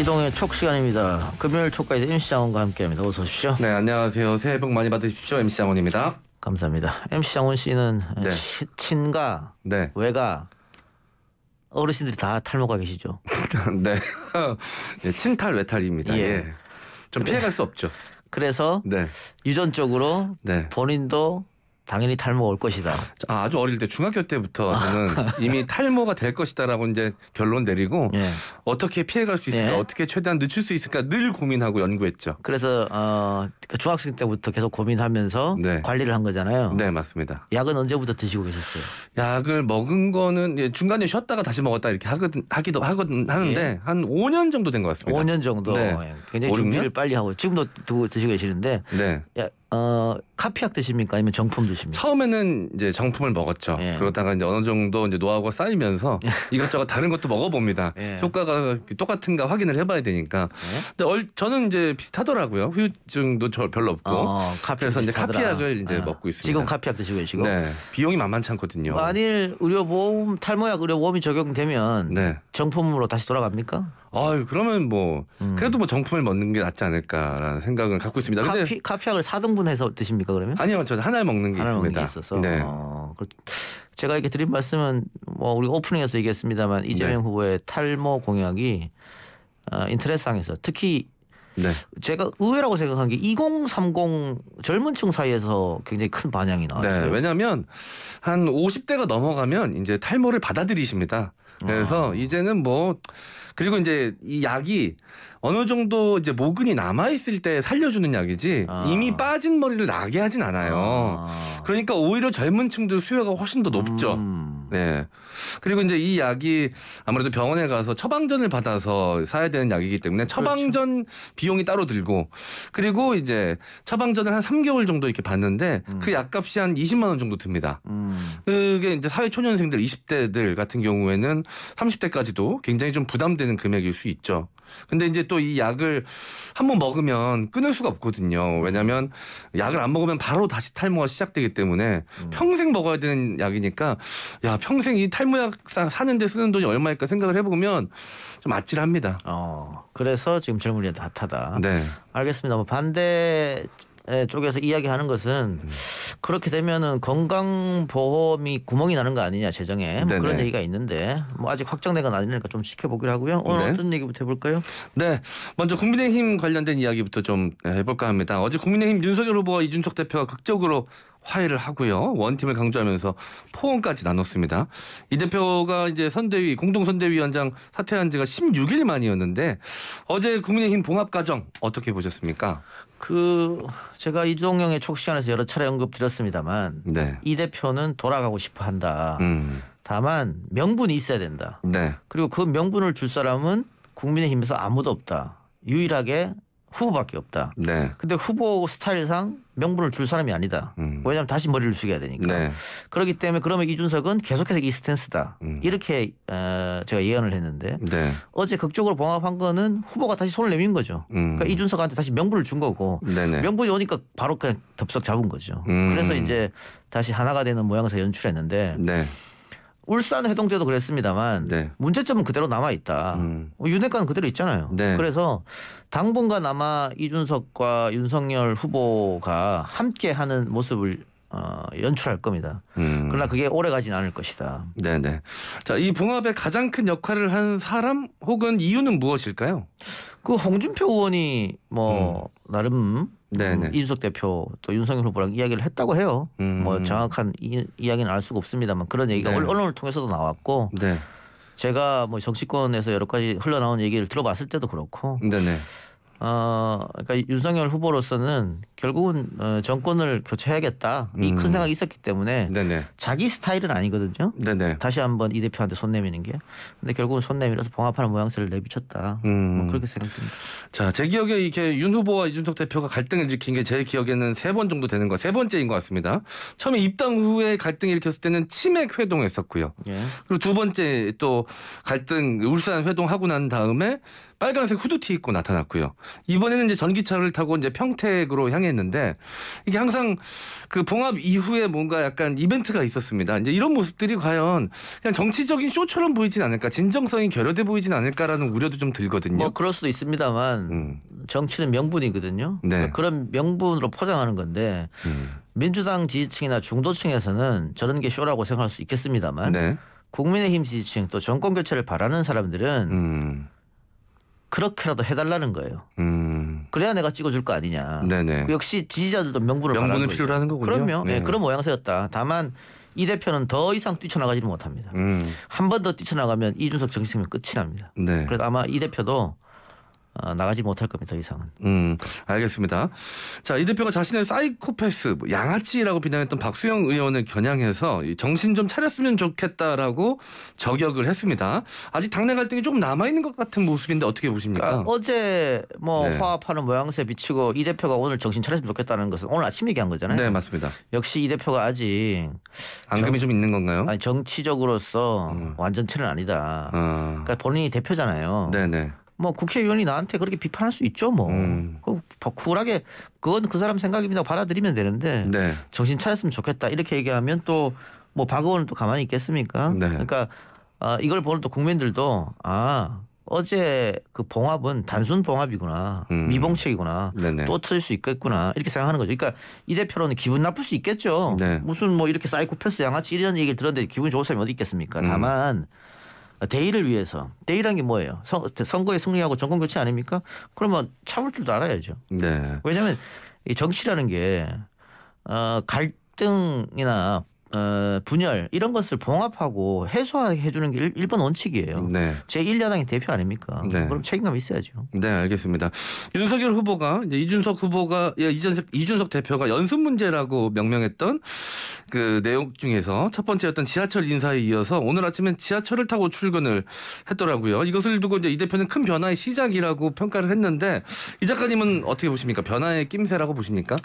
이동의 촉 시간입니다. 금요일 촉가이드 MC 장원과 함께합니다. 어서 오십시오. 네, 안녕하세요. 새해 복 많이 받으십시오. MC 장원입니다. 감사합니다. MC 장원 씨는 네. 치, 친가, 네. 외가 어르신들이 다 탈모가 계시죠. 네, 예, 친탈 외탈입니다. 예. 예. 좀 피해갈 수 없죠. 그래서 네. 유전적으로 네. 본인도 당연히 탈모 올 것이다. 아, 주 어릴 때 중학교 때부터 아. 저는 이미 탈모가 될 것이다라고 이제 결론 내리고 예. 어떻게 피해갈 수 있을까, 예. 어떻게 최대한 늦출 수 있을까 늘 고민하고 연구했죠. 그래서 어, 그 중학생 때부터 계속 고민하면서 네. 관리를 한 거잖아요. 네, 맞습니다. 약은 언제부터 드시고 계셨어요? 약을 먹은 거는 중간에 쉬었다가 다시 먹었다 이렇게 하거든 하기도 하거든 하는데 예. 한 5년 정도 된 것 같습니다. 5년 정도. 네. 예. 굉장히 5, 준비를 빨리 하고 지금도 드시고 계시는데 네. 야, 어, 카피약 드십니까 아니면 정품 드십니까? 처음에는 이제 정품을 먹었죠. 예. 그러다가 이제 어느 정도 이제 노하우가 쌓이면서 예. 이것저것 다른 것도 먹어봅니다. 예. 효과가 똑같은가 확인을 해봐야 되니까. 예? 근데 얼, 저는 이제 비슷하더라고요. 후유증도 저, 별로 없고. 어, 그래서 이제 카피약을 이제 아. 먹고 있습니다. 지금 카피약 드시고 계시고. 네. 비용이 만만치 않거든요. 만일 의료보험 탈모약 의료보험이 적용되면 네. 정품으로 다시 돌아갑니까? 아유 그러면 뭐 음. 그래도 뭐 정품을 먹는 게 낫지 않을까라는 생각은 갖고 있습니다. 근데 카피 카피약을 4등분해서 드십니까 그러면? 아니요, 저 하나를 먹는 게 하나를 있습니다. 먹는 게 네. 어, 제가 이렇게 드린 말씀은 뭐 우리 오프닝에서 얘기했습니다만 이재명 네. 후보의 탈모 공약이 어, 인터넷상에서 특히 네. 제가 의외라고 생각한 게 2030 젊은 층 사이에서 굉장히 큰 반향이 나왔어요. 네, 왜냐하면 한 50대가 넘어가면 이제 탈모를 받아들이십니다. 그래서 아. 이제는 뭐 그리고 이제 이 약이 어느 정도 이제 모근이 남아 있을 때 살려주는 약이지 아. 이미 빠진 머리를 나게 하진 않아요. 아. 그러니까 오히려 젊은 층들 수요가 훨씬 더 높죠. 음. 음. 네. 그리고 이제 이 약이 아무래도 병원에 가서 처방전을 받아서 사야 되는 약이기 때문에 처방전 그렇죠. 비용이 따로 들고 그리고 이제 처방전을 한 3개월 정도 이렇게 받는데 음. 그 약값이 한 20만 원 정도 듭니다. 음. 그게 이제 사회 초년생들 20대들 같은 경우에는 30대까지도 굉장히 좀 부담되는 금액일 수 있죠. 근데 이제 또 이 약을 한 번 먹으면 끊을 수가 없거든요. 왜냐면 약을 안 먹으면 바로 다시 탈모가 시작되기 때문에 음. 평생 먹어야 되는 약이니까 야 평생 이 탈모약 사는데 쓰는 돈이 얼마일까 생각을 해보면 좀 아찔합니다. 어 그래서 지금 질문이 나타다. 네. 알겠습니다. 뭐 반대 예, 쪽에서 이야기하는 것은 음. 그렇게 되면은 건강보험이 구멍이 나는 거 아니냐 재정에 뭐 그런 얘기가 있는데 뭐 아직 확정된 건 아니니까 좀 지켜보기로 하고요. 오늘 네. 어떤 얘기부터 해볼까요? 네, 먼저 국민의힘 관련된 이야기부터 좀 해볼까 합니다. 어제 국민의힘 윤석열 후보와 이준석 대표가 극적으로 화해를 하고요. 원팀을 강조하면서 포옹까지 나눴습니다. 이 대표가 이제 선대위 공동선대위원장 사퇴한 지가 16일 만이었는데 어제 국민의힘 봉합 과정 어떻게 보셨습니까? 그 제가 이종영의 촉 시간에서 여러 차례 언급드렸습니다만 네. 이 대표는 돌아가고 싶어 한다. 음. 다만 명분이 있어야 된다. 네. 그리고 그 명분을 줄 사람은 국민의힘에서 아무도 없다. 유일하게 후보밖에 없다. 네. 근데 후보 스타일상 명분을 줄 사람이 아니다. 음. 왜냐하면 다시 머리를 숙여야 되니까. 네. 그렇기 때문에 그러면 이준석은 계속해서 이 스탠스다. 음. 이렇게 어, 제가 예언을 했는데 네. 어제 극적으로 봉합한 거는 후보가 다시 손을 내민 거죠. 음. 그러니까 이준석한테 다시 명분을 준 거고 네네. 네. 명분이 오니까 바로 그냥 덥석 잡은 거죠. 음. 그래서 이제 다시 하나가 되는 모양새 연출했는데 네. 울산 해동 때도 그랬습니다만 네. 문제점은 그대로 남아 있다. 음. 뭐 윤핵관 은 그대로 있잖아요. 네. 그래서 당분간 아마 이준석과 윤석열 후보가 함께 하는 모습을 어, 연출할 겁니다. 음. 그러나 그게 오래 가진 않을 것이다. 네네. 네. 자, 이봉합의 가장 큰 역할을 한 사람 혹은 이유는 무엇일까요? 그 홍준표 의원이 뭐 음. 나름 음, 네네. 이준석 대표 또 윤석열 후보랑 이야기를 했다고 해요. 뭐 음. 뭐 정확한 이, 이 야기는알 수가 없습니다만 그런 얘기가 네. 언론을 통해서도 나왔고 네. 제가 뭐 정치권에서 여러 가지 흘러나온 얘기를 들어봤을 때도 그렇고 네네. 어, 그러니까 윤석열 후보로서는 결국은 어, 정권을 교체해야겠다 이큰 음. 생각이 있었기 때문에 네네. 자기 스타일은 아니거든요. 네네. 다시 한번 이 대표한테 손 내미는 게. 근데 결국은 손 내밀어서 봉합하는 모양새를 내비쳤다. 음. 뭐 그렇게 생각됩니다. 자, 제 기억에 이렇게 윤 후보와 이준석 대표가 갈등을 일으킨 게 제 기억에는 세 번 정도 되는 거, 세 번째인 것 같습니다. 처음에 입당 후에 갈등 을 일으켰을 때는 치맥 회동했었고요. 예. 그리고 두 번째 또 갈등 울산 회동하고 난 다음에 빨간색 후드티 입고 나타났고요. 이번에는 이제 전기차를 타고 이제 평택으로 향했는데 이게 항상 그 봉합 이후에 뭔가 약간 이벤트가 있었습니다. 이제 이런 모습들이 과연 그냥 정치적인 쇼처럼 보이진 않을까, 진정성이 결여돼 보이진 않을까라는 우려도 좀 들거든요. 뭐 그럴 수도 있습니다만 음. 정치는 명분이거든요. 네. 그러니까 그런 명분으로 포장하는 건데 음. 민주당 지지층이나 중도층에서는 저런 게 쇼라고 생각할 수 있겠습니다만 네. 국민의힘 지지층 또 정권 교체를 바라는 사람들은 음. 그렇게라도 해달라는 거예요. 음. 그래야 내가 찍어줄 거 아니냐. 네네. 그 역시 지지자들도 명분을 명분을 필요로 하는 거군요. 그럼요. 네. 네. 그런 모양새였다. 다만 이 대표는 더 이상 뛰쳐나가지는 못합니다. 음. 한번 더 뛰쳐나가면 이준석 정신면 끝이 납니다. 네. 그래도 아마 이 대표도 어, 나가지 못할 겁니다. 이상은. 음, 알겠습니다. 자, 이 대표가 자신의 사이코패스, 뭐, 양아치라고 비난했던 박수영 의원을 겨냥해서 정신 좀 차렸으면 좋겠다라고 저격을 했습니다. 아직 당내 갈등이 조금 남아 있는 것 같은 모습인데 어떻게 보십니까? 그러니까 어제 뭐 네. 화합하는 모양새 비치고 이 대표가 오늘 정신 차렸으면 좋겠다는 것은 오늘 아침 얘기한 거잖아요. 네, 맞습니다. 역시 이 대표가 아직 앙금이 정, 좀 있는 건가요? 아니, 정치적으로서 음. 완전체는 아니다. 어. 그러니까 본인이 대표잖아요. 네, 네. 뭐 국회의원이 나한테 그렇게 비판할 수 있죠 뭐 음. 쿨하게 그 그건 그 사람 생각입니다 받아들이면 되는데 네. 정신 차렸으면 좋겠다 이렇게 얘기하면 또 뭐 박의원은 또 가만히 있겠습니까 네. 그러니까 아, 이걸 보는 또 국민들도 아 어제 그 봉합은 단순 봉합이구나 음. 미봉책이구나 또 틀릴 수 있겠구나 이렇게 생각하는 거죠. 그러니까 이 대표로는 기분 나쁠 수 있겠죠. 네. 무슨 뭐 이렇게 사이코패스 양아치 이런 얘기를 들었는데 기분 좋을 사람이 어디 있겠습니까? 음. 다만 대의를 위해서 대의란 게 뭐예요? 선, 선거에 승리하고 정권 교체 아닙니까? 그러면 참을 줄도 알아야죠. 네. 왜냐하면 이 정치라는 게 어, 갈등이나 어, 분열 이런 것을 봉합하고 해소해 주는 게일번 원칙이에요. 네. 제1야당의 대표 아닙니까? 네. 그럼 책임감이 있어야죠. 네, 알겠습니다. 윤석열 후보가 이제 이준석 후보가 예, 이준석, 이준석 대표가 연습 문제라고 명명했던 그 내용 중에서 첫 번째였던 지하철 인사에 이어서 오늘 아침엔 지하철을 타고 출근을 했더라고요. 이것을 두고 이제 이 대표는 큰 변화의 시작이라고 평가를 했는데 이 작가님은 어떻게 보십니까? 변화의 낌새라고 보십니까?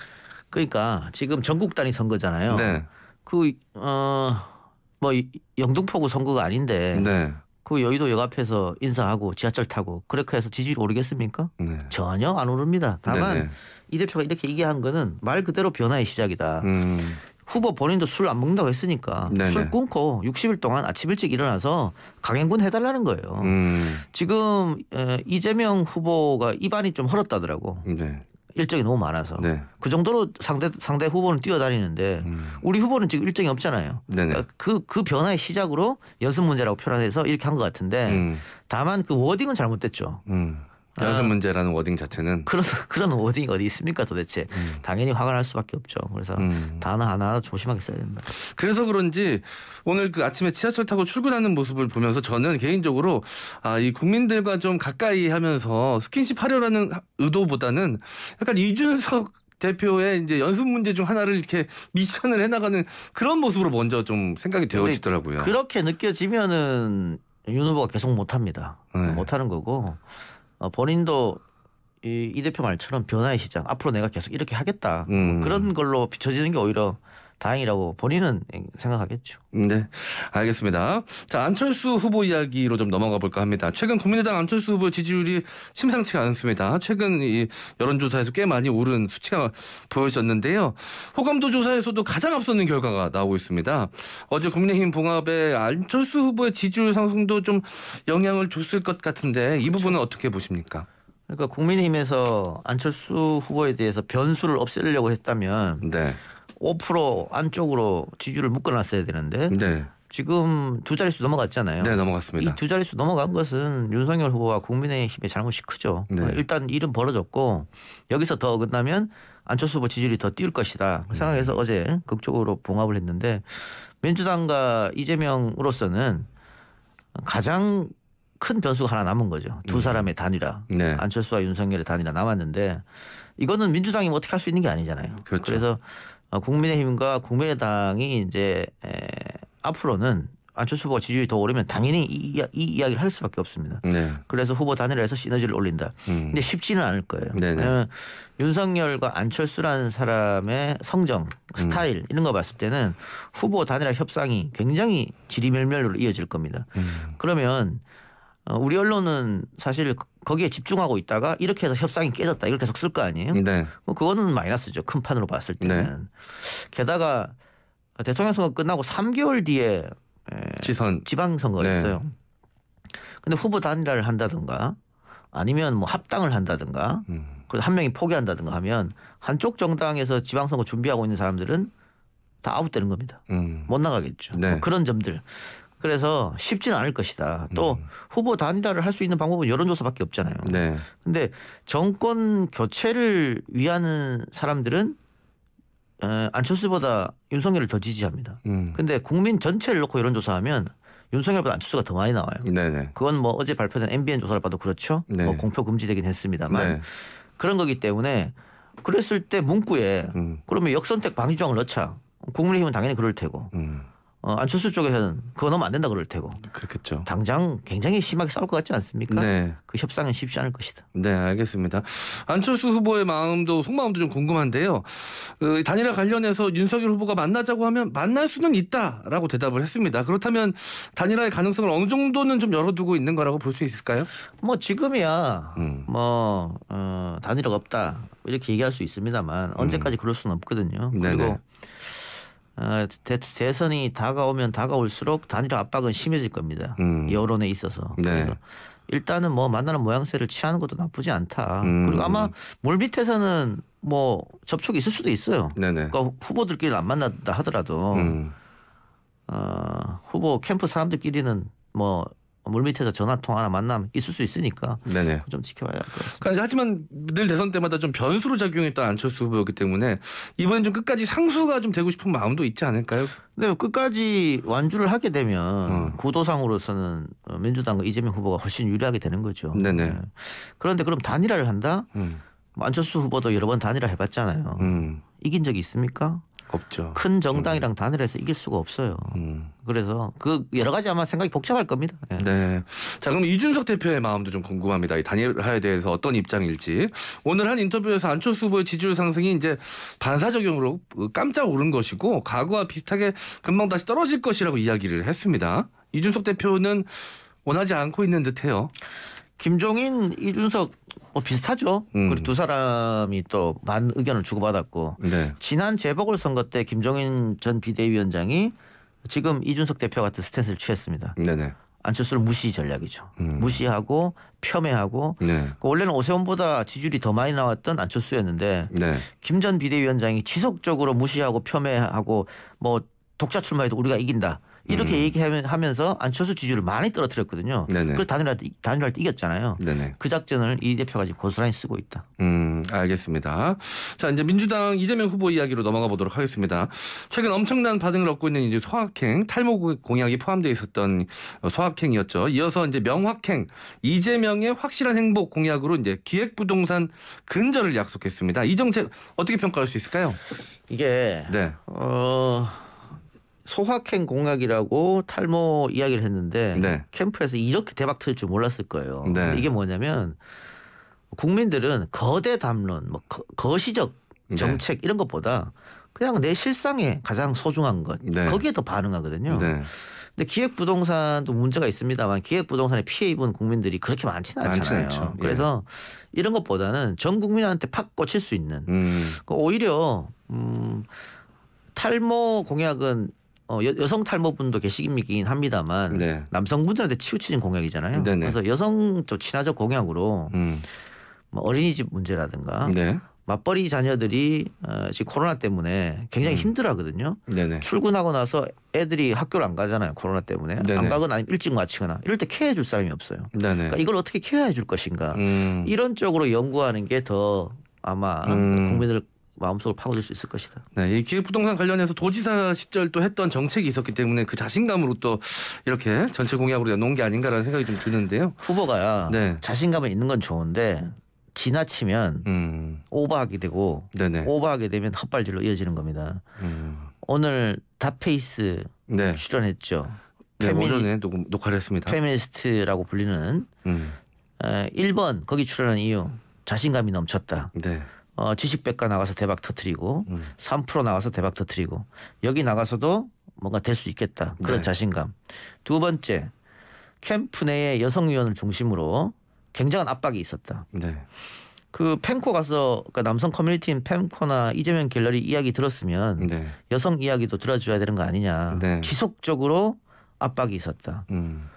그러니까 지금 전국 단위 선거잖아요. 네. 그어뭐 영등포구 선거가 아닌데 네. 그 여의도역 앞에서 인사하고 지하철 타고 그렇게 해서 지지율 오르겠습니까? 네. 전혀 안 오릅니다. 다만 네네. 네. 이 대표가 이렇게 얘기한 거는 말 그대로 변화의 시작이다. 음. 후보 본인도 술 안 먹는다고 했으니까 네네. 술 네. 끊고 60일 동안 아침 일찍 일어나서 강행군 해달라는 거예요. 음. 지금 이재명 후보가 입안이 좀 헐었다더라고. 네. 일정이 너무 많아서 네. 그 정도로 상대 상대 후보는 뛰어다니는데 음. 우리 후보는 지금 일정이 없잖아요. 그그 그러니까 그, 변화의 시작으로 연습 문제라고 표현해서 이렇게 한 것 같은데 음. 다만 그 워딩은 잘못됐죠. 음. 아. 연습 문제라는 워딩 자체는 그런 그런 워딩이 어디 있습니까 도대체 음. 당연히 화가 날 수밖에 없죠. 그래서 음. 단어 하나 조심하게 써야 된다. 그래서 그런지 오늘 그 아침에 지하철 타고 출근하는 모습을 보면서 저는 개인적으로 아, 이 국민들과 좀 가까이 하면서 스킨십 하려라는 의도보다는 약간 이준석 대표의 이제 연습 문제 중 하나를 이렇게 미션을 해나가는 그런 모습으로 먼저 좀 생각이 되어지더라고요. 그렇게 느껴지면은 윤 후보가 계속 못합니다. 네. 못하는 거고 어, 본인도 이, 이 대표 말처럼 변화의 시장 앞으로 내가 계속 이렇게 하겠다 뭐 음. 뭐 그런 걸로 비춰지는 게 오히려 다행이라고 본인은 생각하겠죠. 음, 네, 알겠습니다. 자 안철수 후보 이야기로 좀 넘어가 볼까 합니다. 최근 국민의당 안철수 후보 지지율이 심상치 않습니다. 최근 이 여론조사에서 꽤 많이 오른 수치가 보여졌는데요. 호감도 조사에서도 가장 앞서는 결과가 나오고 있습니다. 어제 국민의힘 봉합에 안철수 후보의 지지율 상승도 좀 영향을 줬을 것 같은데 이 그렇죠. 부분은 어떻게 보십니까? 그러니까 국민의힘에서 안철수 후보에 대해서 변수를 없애려고 했다면 네. 5% 안쪽으로 지지율을 묶어놨어야 되는데 네. 지금 두 자릿수 넘어갔잖아요. 네, 넘어갔습니다. 이 두 자릿수 넘어간 것은 윤석열 후보와 국민의힘의 잘못이 크죠. 네. 일단 일은 벌어졌고 여기서 더 어긋나면 안철수 후보 지지율이 더 뛸 것이다. 생각해서 네. 어제 극적으로 봉합을 했는데 민주당과 이재명으로서는 가장 큰 변수가 하나 남은 거죠. 두 네. 사람의 단일화. 네. 안철수와 윤석열의 단일화 남았는데 이거는 민주당이 뭐 어떻게 할 수 있는 게 아니잖아요. 그렇죠. 그래서 어, 국민의힘과 국민의당이 이제 에, 앞으로는 안철수 후보가 지지율이 더 오르면 당연히 이, 이 이야기를 이할 수밖에 없습니다. 네. 그래서 후보 단일화해서 시너지를 올린다. 음. 근데 쉽지는 않을 거예요. 네네. 왜냐하면 윤석열과 안철수라는 사람의 성정, 음. 스타일 음. 이런 거 봤을 때는 후보 단일화 협상이 굉장히 지리멸멸로 이어질 겁니다. 음. 그러면 어, 우리 언론은 사실 거기에 집중하고 있다가 이렇게 해서 협상이 깨졌다 이걸 계속 쓸 거 아니에요? 네. 뭐 그거는 마이너스죠. 큰 판으로 봤을 네. 때는. 네. 게다가 대통령 선거 끝나고 3개월 뒤에 지선 지방 선거가 네. 있어요. 근데 후보 단일화를 한다든가 아니면 뭐 합당을 한다든가 음. 그래서 한 명이 포기한다든가 하면 한쪽 정당에서 지방 선거 준비하고 있는 사람들은 다 아웃되는 겁니다. 음. 못 나가겠죠. 네. 뭐 그런 점들 그래서 쉽지는 않을 것이다. 또 음. 후보 단일화를 할 수 있는 방법은 여론조사밖에 없잖아요. 네. 근데 정권 교체를 위하는 사람들은 어, 안철수보다 윤석열을 더 지지합니다. 음. 근데 국민 전체를 놓고 여론조사하면 윤석열보다 안철수가 더 많이 나와요. 네네. 네. 그건 뭐 어제 발표된 MBN 조사를 봐도 그렇죠. 네. 뭐 공표 금지되긴 했습니다만 네. 그런 거기 때문에 그랬을 때 문구에 음. 그러면 역선택 방위조항을 넣자. 국민의힘은 당연히 그럴 테고. 음. 어, 안철수 쪽에서는 그거 넣으면 안 된다 그럴 테고. 그렇겠죠. 당장 굉장히 심하게 싸울 것 같지 않습니까? 네. 그 협상은 쉽지 않을 것이다. 네, 알겠습니다. 안철수 후보의 마음도 속마음도 좀 궁금한데요. 그 단일화 관련해서 윤석열 후보가 만나자고 하면 만날 수는 있다라고 대답을 했습니다. 그렇다면 단일화의 가능성을 어느 정도는 좀 열어두고 있는 거라고 볼 수 있을까요? 뭐 지금이야 음. 뭐 어, 단일화가 없다 이렇게 얘기할 수 있습니다만 음. 언제까지 음. 그럴 수는 없거든요. 그리고 네네. 어, 대선이 다가오면 다가올수록 단일화 압박은 심해질 겁니다. 음. 여론에 있어서. 네. 그래서 일단은 뭐 만나는 모양새를 취하는 것도 나쁘지 않다. 음. 그리고 아마 물 밑에서는 뭐 접촉이 있을 수도 있어요. 네네. 네. 그러니까 후보들끼리 안 만난다 하더라도 음. 어, 후보 캠프 사람들끼리는 뭐 물밑에서 전화통 하나 만남 있을 수 있으니까 네네. 좀 지켜봐야 할것 같습니다. 그러니까 하지만 늘 대선 때마다 좀 변수로 작용했던 안철수 후보였기 때문에 이번엔 좀 끝까지 상수가 좀 되고 싶은 마음도 있지 않을까요? 네, 끝까지 완주를 하게 되면 어. 구도상으로서는 민주당과 이재명 후보가 훨씬 유리하게 되는 거죠. 네네. 네. 그런데 그럼 단일화를 한다? 음. 뭐 안철수 후보도 여러 번 단일화 해봤잖아요. 음. 이긴 적이 있습니까? 없죠. 큰 정당이랑 단일 해서 이길 수가 없어요. 음. 그래서 그 여러 가지 아마 생각이 복잡할 겁니다. 네. 네. 자 그럼 이준석 대표의 마음도 좀 궁금합니다. 이 단일화에 대해서 어떤 입장일지. 오늘 한 인터뷰에서 안철수 후보의 지지율 상승이 이제 반사적용으로 깜짝 오른 것이고 과거와 비슷하게 금방 다시 떨어질 것이라고 이야기를 했습니다. 이준석 대표는 원하지 않고 있는 듯해요. 김종인, 이준석 뭐 비슷하죠. 음. 그리고 두 사람이 또 많은 의견을 주고받았고 네. 지난 재보궐선거 때 김종인 전 비대위원장이 지금 이준석 대표 같은 스탠스를 취했습니다. 네네. 안철수를 무시 전략이죠. 음. 무시하고 폄훼하고 네. 그 원래는 오세훈보다 지지율이 더 많이 나왔던 안철수였는데 네. 김전 비대위원장이 지속적으로 무시하고 폄훼하고 뭐 독자 출마해도 우리가 이긴다. 이렇게 음. 얘기하면서 안철수 지지율을 많이 떨어뜨렸거든요. 네네. 그걸 단일화 단일화 때 이겼잖아요. 네네. 그 작전을 이 대표가 지금 고스란히 쓰고 있다. 음, 알겠습니다. 자, 이제 민주당 이재명 후보 이야기로 넘어가 보도록 하겠습니다. 최근 엄청난 반응을 얻고 있는 이제 소확행 탈모 공약이 포함되어 있었던 어, 소확행이었죠. 이어서 이제 명확행 이재명의 확실한 행복 공약으로 이제 기획부동산 근절을 약속했습니다. 이 정책 어떻게 평가할 수 있을까요? 이게 네. 어. 소확행 공약이라고 탈모 이야기를 했는데 네. 캠프에서 이렇게 대박 터질 줄 몰랐을 거예요. 네. 이게 뭐냐면 국민들은 거대 담론, 뭐 거, 시적 네. 정책 네. 이런 것보다 그냥 내 실상에 가장 소중한 것 네. 거기에 더 반응하거든요. 네. 근데 기획부동산도 문제가 있습니다만 기획부동산에 피해 입은 국민들이 그렇게 많지는 않잖아요. 많지는 예. 그래서 예. 이런 것보다는 전 국민한테 팍 꽂힐 수 있는 음. 그 오히려 음, 탈모 공약은 어, 여, 성 탈모분도 계시긴 합니다만 네. 남성분들한테 치우치는 공약이잖아요. 네네. 그래서 여성 좀 친화적 공약으로 음. 뭐 어린이집 문제라든가 네. 맞벌이 자녀들이 어, 지금 코로나 때문에 굉장히 음. 힘들어하거든요. 네네. 출근하고 나서 애들이 학교를 안 가잖아요. 코로나 때문에 네네. 안 가거나 아니면 일찍 마치거나 이럴 때 케어해 줄 사람이 없어요. 네네. 그러니까 이걸 어떻게 케어해 줄 것인가 음. 이런 쪽으로 연구하는 게 더 아마 음. 국민들 마음속으로 파고들 수 있을 것이다. 네, 이 기획부동산 관련해서 도지사 시절 또 했던 정책이 있었기 때문에 그 자신감으로 또 이렇게 전체 공약으로 놓은게 아닌가라는 생각이 좀 드는데요. 후보가 네. 자신감은 있는 건 좋은데 지나치면 음. 오버하게 되고 네네. 오버하게 되면 헛발질로 이어지는 겁니다. 음. 오늘 다페이스 네. 출연했죠. 네, 페미 오전에 녹 녹화를 했습니다. 페미니스트라고 불리는 음. 1번 거기 출연한 이유 자신감이 넘쳤다. 네. 어, 지식백과 나가서 대박 터트리고 음. 3% 나가서 대박 터트리고 여기 나가서도 뭔가 될 수 있겠다 그런 네. 자신감. 두 번째 캠프 내에 여성 위원을 중심으로 굉장한 압박이 있었다. 네. 그 펜코 가서 그러니까 남성 커뮤니티인 펜코나 이재명 갤러리 이야기 들었으면 네. 여성 이야기도 들어줘야 되는 거 아니냐. 네. 지속적으로 압박이 있었다. 음.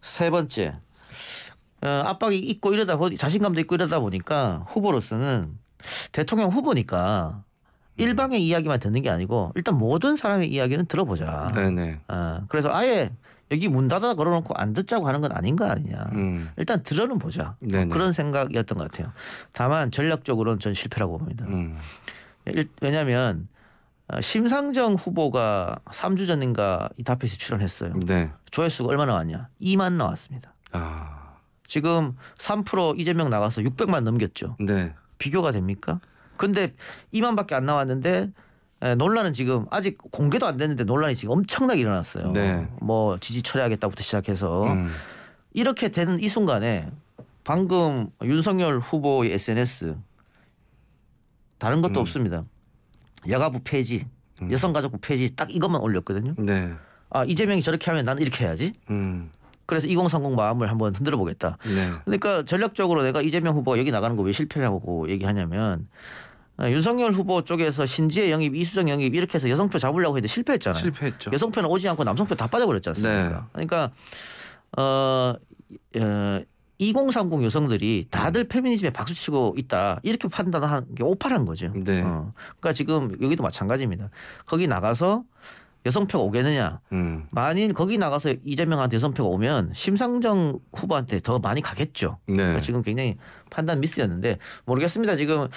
세 번째 어, 압박이 있고 이러다 보니 자신감도 있고 이러다 보니까 후보로서는 대통령 후보니까 음. 일방의 이야기만 듣는 게 아니고 일단 모든 사람의 이야기는 들어보자. 네네. 어, 그래서 아예 여기 문 닫아 걸어놓고 안 듣자고 하는 건 아닌 거 아니냐. 음. 일단 들어는 보자. 네네. 그런 생각이었던 것 같아요. 다만 전략적으로는 전 실패라고 봅니다. 음. 일, 왜냐하면 어, 심상정 후보가 3주 전인가 이 답회에 출연했어요. 네. 조회수가 얼마나 왔냐? 2만 나왔습니다. 아. 지금 3% 이재명 나가서 600만 넘겼죠. 네. 비교가 됩니까? 근데 이만밖에안 나왔는데 에, 예, 논란은 지금 아직 공개도 안 됐는데 논란이 지금 엄청나게 일어났어요. 네. 뭐 지지 철회하겠다부터 시작해서 음. 이렇게 되는 이 순간에 방금 윤석열 후보의 SNS 다른 것도 음. 없습니다. 여가부 폐지, 음. 여성가족부 폐지 딱 이것만 올렸거든요. 네. 아 이재명이 저렇게 하면 나는 이렇게 해야지. 음. 그래서 2030 마음을 한번 흔들어 보겠다. 네. 그러니까 전략적으로 내가 이재명 후보가 여기 나가는 거 왜실패라고 얘기하냐면 아, 윤석열 후보 쪽에서 신지혜 영입, 이수정 영입 이렇게 해서 여성표 잡으려고 했는데 실패했잖아요. 실패했죠. 여성표는 오지 않고 남성표 다 빠져버렸지 않습니까? 네. 그러니까 어, 어, 2030 여성들이 다들 페미니즘에 박수치고 있다 이렇게 판단한 게 오팔한 거죠. 네. 어. 그러니까 지금 여기도 마찬가지입니다. 거기 나가서 여성표가 오겠느냐. 음. 만일 거기 나가서 이재명한테 여성표가 오면 심상정 후보한테 더 많이 가겠죠. 네. 그러니까 지금 굉장히 판단 미스였는데 모르겠습니다. 지금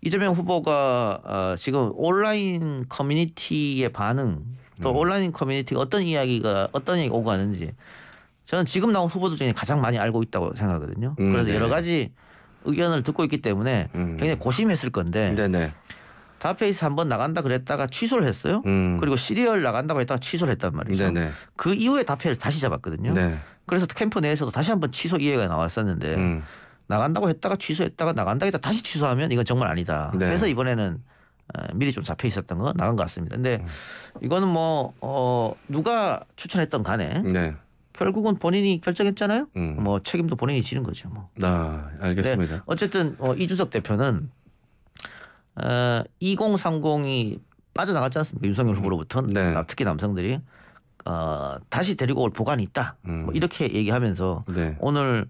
이재명 후보가 어, 지금 온라인 커뮤니티의 반응 또 음. 온라인 커뮤니티가 어떤 이야기가 어떤 얘기가 오고 가는지 저는 지금 나온 후보들 중에 가장 많이 알고 있다고 생각하거든요. 음. 그래서 네. 여러 가지 의견을 듣고 있기 때문에 음. 굉장히 고심했을 건데 네네. 네. 다페이스 한 번 나간다 그랬다가 취소를 했어요. 음. 그리고 시리얼 나간다고 했다가 취소를 했단 말이죠. 네네. 그 이후에 다페를 다시 잡았거든요. 네. 그래서 캠프 내에서도 다시 한 번 취소 이해가 나왔었는데 음. 나간다고 했다가 취소했다가 나간다 했다가 다시 취소하면 이건 정말 아니다. 네. 그래서 이번에는 어, 미리 좀 잡혀 있었던 거 나간 것 같습니다. 근데 음. 이거는 뭐 어, 누가 추천했던 간에 네. 결국은 본인이 결정했잖아요. 음. 뭐 책임도 본인이 지는 거죠. 뭐. 아, 알겠습니다. 네. 어쨌든 어, 이준석 대표는 어, 2030이 빠져나갔지 않습니까? 윤석열 음. 후보로부터 네. 아, 특히 남성들이 어, 다시 데리고 올 보관이 있다. 음. 뭐 이렇게 얘기하면서 네. 오늘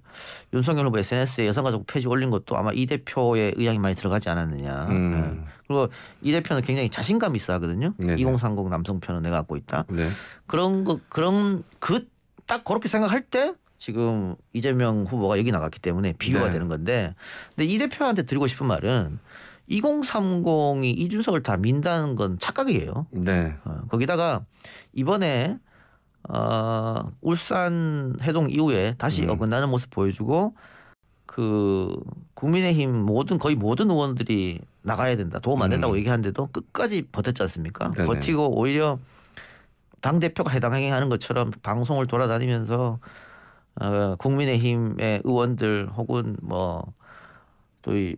윤석열 후보 SNS에 여성가족부 페이지 올린 것도 아마 이 대표의 의향이 많이 들어가지 않았느냐. 음. 네. 그리고 이 대표는 굉장히 자신감 있어 하거든요. 네네. 2030 남성 편은 내가 갖고 있다. 네. 그런 거 그런 그 딱 그렇게 생각할 때 지금 이재명 후보가 여기 나갔기 때문에 비교가 네. 되는 건데 근데 이 대표한테 드리고 싶은 말은 2030이 이준석을 다 민다는 건 착각이에요. 네. 어, 거기다가 이번에 어, 울산 해동 이후에 다시 음. 어긋나는 모습 보여주고 그 국민의힘 모든 거의 모든 의원들이 나가야 된다 도움 안 된다고 음. 얘기하는데도 끝까지 버텼지 않습니까? 네네. 버티고 오히려 당 대표가 해당 행위하는 것처럼 방송을 돌아다니면서 어, 국민의힘의 의원들 혹은 뭐또이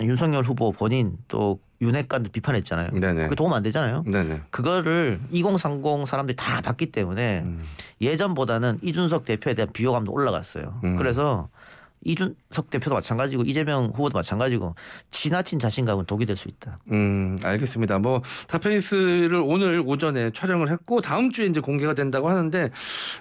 윤석열 후보 본인 또 윤핵관도 비판했잖아요. 네네. 그게 도움 안 되잖아요. 네네. 그거를 2030 사람들이 다 봤기 때문에 음. 예전보다는 이준석 대표에 대한 비호감도 올라갔어요. 음. 그래서 이준석 대표도 마찬가지고 이재명 후보도 마찬가지고 지나친 자신감은 독이 될 수 있다. 음, 알겠습니다. 뭐 타페이스를 오늘 오전에 촬영을 했고 다음 주에 이제 공개가 된다고 하는데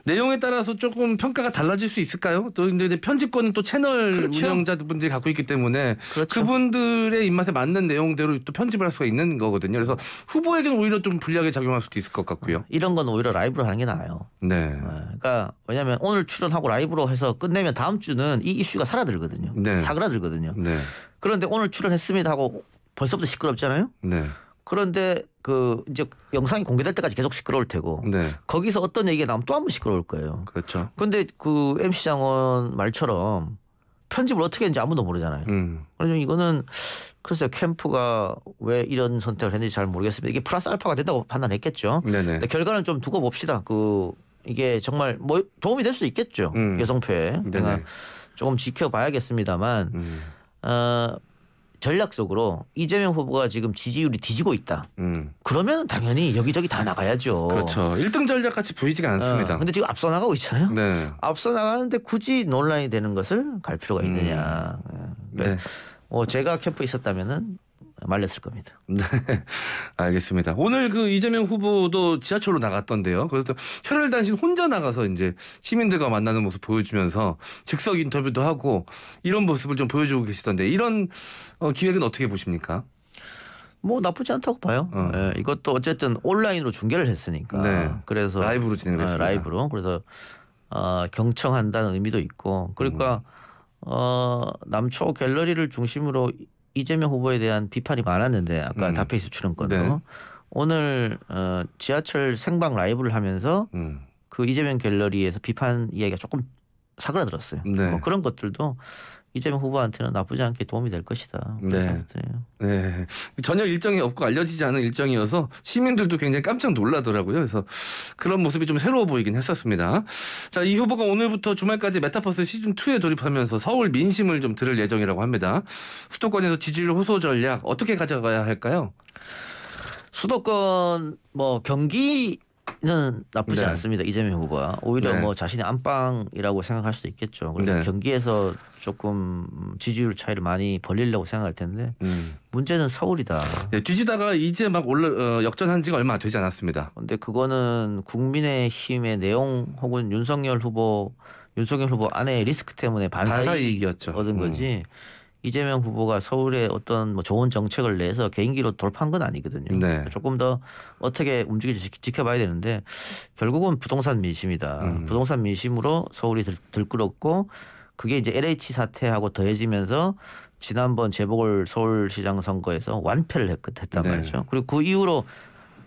내용에 따라서 조금 평가가 달라질 수 있을까요? 또 근데 편집권은 또 채널 그렇죠. 운영자분들이 갖고 있기 때문에 그렇죠. 그분들의 입맛에 맞는 내용대로 또 편집을 할 수가 있는 거거든요. 그래서 후보에게는 오히려 좀 불리하게 작용할 수도 있을 것 같고요. 이런 건 오히려 라이브로 하는 게 나아요. 네. 네 그러니까 왜냐하면 오늘 출연하고 라이브로 해서 끝내면 다음 주는 이 이슈가 사라들거든요. 네. 사그라들거든요. 네. 그런데 오늘 출연했습니다 하고 벌써부터 시끄럽잖아요. 네. 그런데 그 이제 영상이 공개될 때까지 계속 시끄러울 테고 네. 거기서 어떤 얘기가 나오면 또 한 번 시끄러울 거예요. 그렇죠. 근데 그 MC 장원 말처럼 편집을 어떻게 했는지 아무도 모르잖아요. 음. 그래서 이거는 글쎄 캠프가 왜 이런 선택을 했는지 잘 모르겠습니다. 이게 플러스 알파가 된다고 판단했겠죠. 네네. 근데 결과는 좀 두고 봅시다. 그 이게 정말 뭐 도움이 될 수 있겠죠. 음. 여성표에. 내가 조금 지켜봐야겠습니다만 음. 어, 전략 속으로 이재명 후보가 지금 지지율이 뒤지고 있다. 음. 그러면 당연히 여기저기 다 나가야죠. 그렇죠. 1등 전략 같이 보이지가 않습니다. 어, 근데 지금 앞서 나가고 있잖아요. 네. 앞서 나가는데 굳이 논란이 되는 것을 갈 필요가 있느냐. 음. 네. 어, 제가 캠프 있었다면은 말렸을 겁니다. 네, 알겠습니다. 오늘 그 이재명 후보도 지하철로 나갔던데요. 그래서 혈혈 단신 혼자 나가서 이제 시민들과 만나는 모습 보여주면서 즉석 인터뷰도 하고 이런 모습을 좀 보여주고 계시던데 이런 어, 기획은 어떻게 보십니까? 뭐 나쁘지 않다고 봐요. 어. 예, 이것도 어쨌든 온라인으로 중계를 했으니까. 네. 그래서 라이브로 진행을 어, 했습니다. 라이브로 그래서 어, 경청한다는 의미도 있고 그러니까 음. 어, 남초 갤러리를 중심으로 이재명 후보에 대한 비판이 많았는데 아까 음. 다페이스 출연권도 네. 오늘 어, 지하철 생방 라이브를 하면서 음. 그 이재명 갤러리에서 비판 이야기가 조금 사그라들었어요. 네. 뭐 그런 것들도 이재명 후보한테는 나쁘지 않게 도움이 될 것이다. 네. 네. 전혀 일정이 없고 알려지지 않은 일정이어서 시민들도 굉장히 깜짝 놀라더라고요. 그래서 그런 모습이 좀 새로워 보이긴 했었습니다. 자, 이 후보가 오늘부터 주말까지 메타버스 시즌 2에 돌입하면서 서울 민심을 좀 들을 예정이라고 합니다. 수도권에서 지지율 호소 전략 어떻게 가져가야 할까요? 수도권 뭐 경기 는 나쁘지 네. 않습니다 이재명 후보가 오히려 네. 뭐 자신의 안방이라고 생각할 수도 있겠죠. 그리고 네. 경기에서 조금 지지율 차이를 많이 벌리려고 생각할 텐데 음. 문제는 서울이다. 뒤지다가 네, 이제 막 올라 어, 역전한 지가 얼마 되지 않았습니다. 근데 그거는 국민의힘의 내용 혹은 윤석열 후보 윤석열 후보 안에 리스크 때문에 반사이익이었죠. 얻은 음. 거지. 음. 이재명 후보가 서울에 어떤 뭐 좋은 정책을 내서 개인기로 돌파한 건 아니거든요. 네. 그러니까 조금 더 어떻게 움직일지 지켜봐야 되는데 결국은 부동산 민심이다. 음. 부동산 민심으로 서울이 들, 들끓었고 그게 이제 LH 사태하고 더해지면서 지난번 재보궐 서울시장 선거에서 완패를 했, 했단 네. 말이죠. 그리고 그 이후로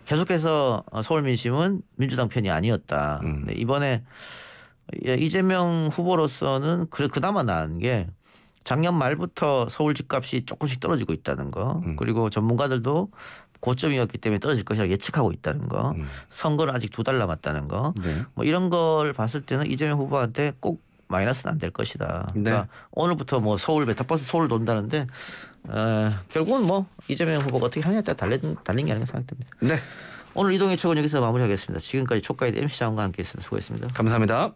계속해서 서울 민심은 민주당 편이 아니었다. 음. 이번에 이재명 후보로서는 그래 그나마 나은 게 작년 말부터 서울 집값이 조금씩 떨어지고 있다는 거 음. 그리고 전문가들도 고점이었기 때문에 떨어질 것이라고 예측하고 있다는 거 음. 선거는 아직 두 달 남았다는 거뭐 네. 뭐 이런 걸 봤을 때는 이재명 후보한테 꼭 마이너스는 안 될 것이다. 네. 그러니까 오늘부터 뭐 서울 메타버스 서울 돈다는데 어, 결국은 뭐 이재명 후보가 어떻게 하느냐에 따라 달린, 달린 게 아닌가 생각됩니다. 네. 오늘 이동의 최근 여기서 마무리하겠습니다. 지금까지 초가이드 MC 장과 함께했습니다. 수고했습니다. 감사합니다.